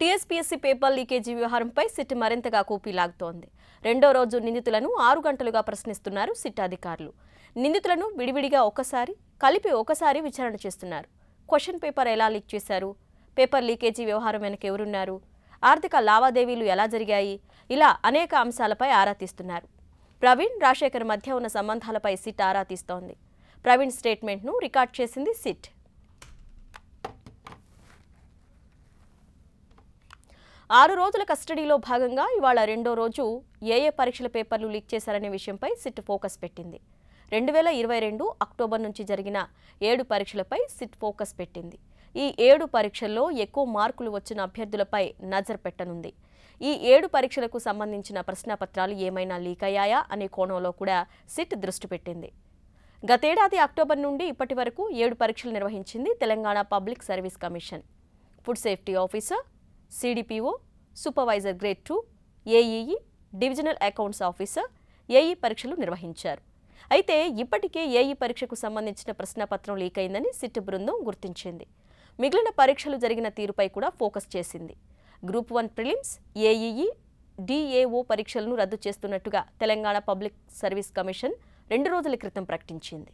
TSPSC paper leakage వ్యవహారంపై SIT మరింతగా లాగుతోంది రెండో రోజు నిందితులను ఆరు గంటలుగా ప్రశ్నిస్తున్నారు సిట్ అధికారులు నిందితులను విడివిడిగా ఒకసారి కలిపి ఒకసారి విచారణ చేస్తున్నారు క్వశ్చన్ పేపర్ ఎలా లీక్ చేశారు పేపర్ లీకేజీ వ్యవహారం వెనక ఎవరున్నారు ఆర్థిక లావాదేవీలు ఎలా జరిగాయి ఇలా అనేక అంశాలపై ఆరా తీస్తున్నారు ప్రవీణ్ రాజశేఖర్ మధ్య ఉన్న సంబంధాలపై సిట్ ఆరా తీస్తోంది ప్రవీణ్ స్టేట్మెంట్ను రికార్డ్ చేసింది సిట్ ఆరు రోజుల కస్టడీలో భాగంగా ఇవాళ రెండో రోజు ఏ ఏ పరీక్షల పేపర్లు లీక్ చేశారనే విషయంపై సిట్ ఫోకస్ పెట్టింది రెండు వేల ఇరవై రెండు అక్టోబర్ నుంచి జరిగిన ఏడు పరీక్షలపై సిట్ ఫోకస్ పెట్టింది ఈ ఏడు పరీక్షల్లో ఎక్కువ మార్కులు వచ్చిన అభ్యర్థులపై నజర్ పెట్టనుంది ఈ ఏడు పరీక్షలకు సంబంధించిన ప్రశ్నపత్రాలు ఏమైనా లీక్ అయ్యాయా అనే కోణంలో కూడా సిట్ దృష్టి పెట్టింది గతేడాది అక్టోబర్ నుండి ఇప్పటి వరకు ఏడు పరీక్షలు నిర్వహించింది Telangana public service commission food safety officer CDPO supervisor grade two AEE divisional accounts officer AE పరీక్షలు నిర్వహించారు అయితే ఇప్పటికే ఏఈ e e పరీక్షకు సంబంధించిన ప్రశ్నపత్రం లీక్ అయిందని సిట్టు బృందం గుర్తించింది మిగిలిన పరీక్షలు జరిగిన తీరుపై కూడా ఫోకస్ చేసింది group one prelims AEE DAO పరీక్షలను రద్దు చేస్తున్నట్టుగా తెలంగాణ పబ్లిక్ సర్వీస్ కమిషన్ రెండు రోజుల క్రితం ప్రకటించింది